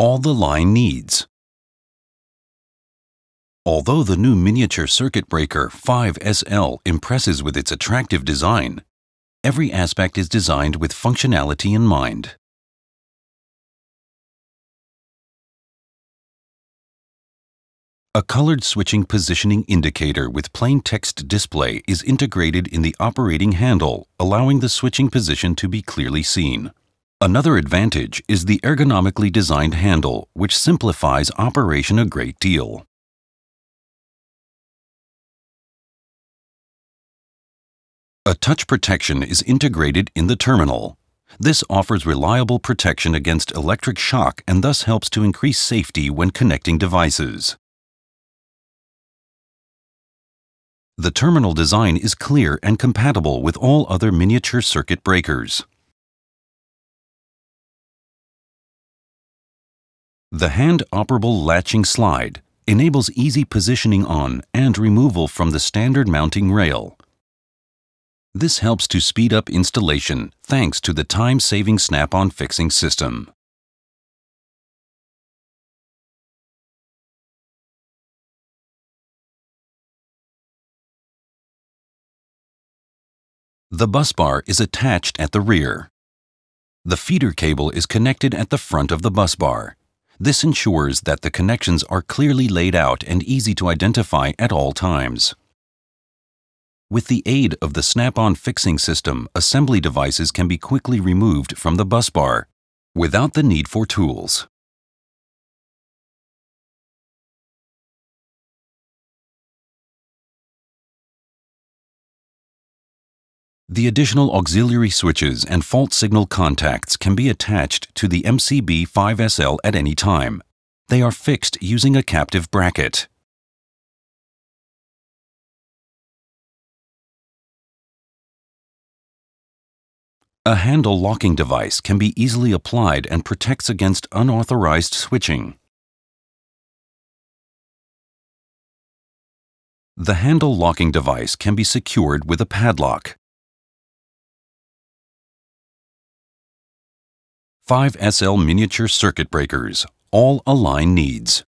all the line needs. Although the new miniature circuit breaker 5SL impresses with its attractive design, every aspect is designed with functionality in mind. A colored switching positioning indicator with plain text display is integrated in the operating handle, allowing the switching position to be clearly seen. Another advantage is the ergonomically designed handle, which simplifies operation a great deal. A touch protection is integrated in the terminal. This offers reliable protection against electric shock and thus helps to increase safety when connecting devices. The terminal design is clear and compatible with all other miniature circuit breakers. The hand-operable latching slide enables easy positioning on and removal from the standard mounting rail. This helps to speed up installation thanks to the time-saving snap-on fixing system. The bus bar is attached at the rear. The feeder cable is connected at the front of the bus bar. This ensures that the connections are clearly laid out and easy to identify at all times. With the aid of the snap-on fixing system, assembly devices can be quickly removed from the bus bar without the need for tools. The additional auxiliary switches and fault signal contacts can be attached to the MCB5SL at any time. They are fixed using a captive bracket. A handle locking device can be easily applied and protects against unauthorized switching. The handle locking device can be secured with a padlock. 5SL miniature circuit breakers, all align needs.